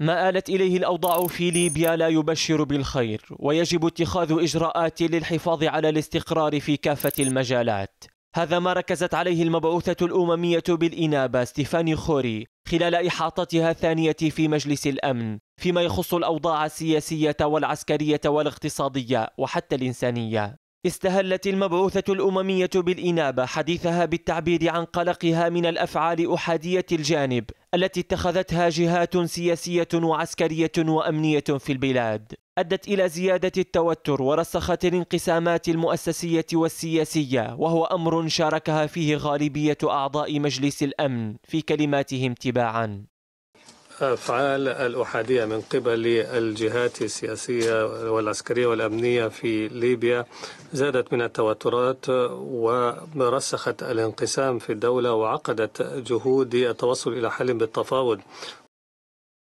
ما آلت إليه الأوضاع في ليبيا لا يبشر بالخير ويجب اتخاذ إجراءات للحفاظ على الاستقرار في كافة المجالات هذا ما ركزت عليه المبعوثة الأممية بالإنابة ستيفاني خوري خلال إحاطتها الثانية في مجلس الأمن فيما يخص الأوضاع السياسية والعسكرية والاقتصادية وحتى الإنسانية استهلت المبعوثة الأممية بالإنابة حديثها بالتعبير عن قلقها من الأفعال أحادية الجانب التي اتخذتها جهات سياسية وعسكرية وأمنية في البلاد أدت إلى زيادة التوتر ورسخت الانقسامات المؤسسية والسياسية وهو أمر شاركها فيه غالبية أعضاء مجلس الأمن في كلماتهم تباعا الأفعال الأحادية من قبل الجهات السياسية والعسكرية والأمنية في ليبيا زادت من التوترات ورسخت الانقسام في الدولة وعقدت جهود التوصل إلى حل بالتفاوض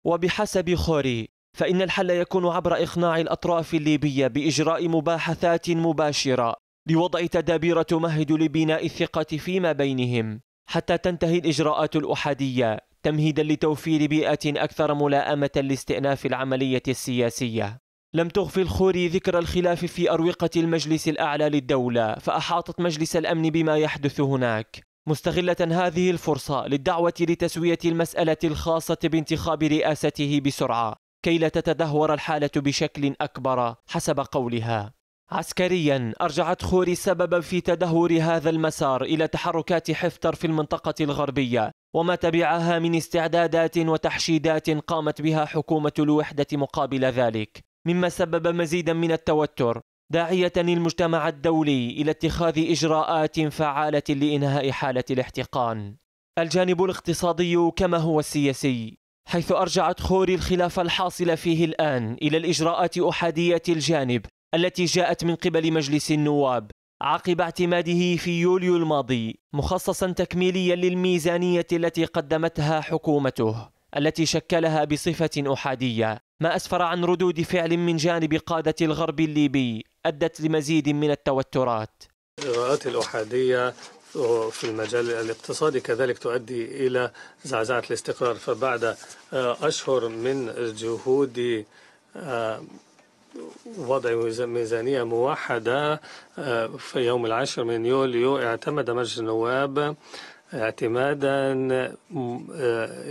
وبحسب خوري فإن الحل يكون عبر إقناع الأطراف الليبية بإجراء مباحثات مباشرة لوضع تدابير تمهد لبناء الثقة فيما بينهم حتى تنتهي الإجراءات الأحادية تمهيدا لتوفير بيئة أكثر ملائمة لاستئناف العملية السياسية لم تغفل الخوري ذكر الخلاف في أروقة المجلس الأعلى للدولة فأحاطت مجلس الأمن بما يحدث هناك مستغلة هذه الفرصة للدعوة لتسوية المسألة الخاصة بانتخاب رئاسته بسرعة كي لا تتدهور الحالة بشكل أكبر حسب قولها عسكريا أرجعت خوري سببا في تدهور هذا المسار إلى تحركات حفتر في المنطقة الغربية وما تبعها من استعدادات وتحشيدات قامت بها حكومة الوحدة مقابل ذلك مما سبب مزيدا من التوتر داعية المجتمع الدولي إلى اتخاذ إجراءات فعالة لإنهاء حالة الاحتقان الجانب الاقتصادي كما هو السياسي حيث أرجعت خوري الخلاف الحاصل فيه الآن إلى الإجراءات أحادية الجانب التي جاءت من قبل مجلس النواب عقب اعتماده في يوليو الماضي مخصصا تكميليا للميزانية التي قدمتها حكومته التي شكلها بصفة أحادية ما أسفر عن ردود فعل من جانب قادة الغرب الليبي أدت لمزيد من التوترات الإجراءات الأحادية في المجال الاقتصادي كذلك تؤدي إلى زعزعة الاستقرار فبعد أشهر من جهود آه، وضع ميزانية موحدة آه، في يوم العاشر من يوليو اعتمد مجلس النواب آه، اعتمادا آه،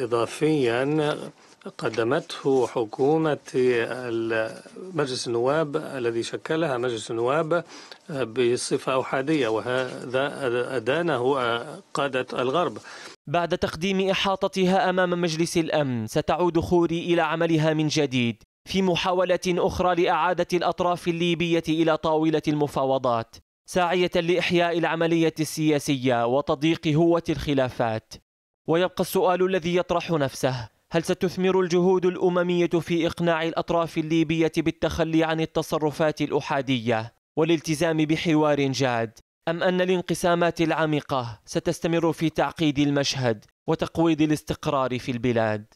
إضافيا قدمته حكومة مجلس النواب الذي شكلها مجلس النواب بصفة أوحادية وهذا أدانه قادة الغرب بعد تقديم إحاطتها أمام مجلس الأمن ستعود خوري إلى عملها من جديد في محاولة أخرى لإعادة الأطراف الليبية إلى طاولة المفاوضات ساعية لإحياء العملية السياسية وتضييق هوة الخلافات ويبقى السؤال الذي يطرح نفسه هل ستثمر الجهود الأممية في إقناع الأطراف الليبية بالتخلي عن التصرفات الأحادية والالتزام بحوار جاد أم أن الانقسامات العميقة ستستمر في تعقيد المشهد وتقويض الاستقرار في البلاد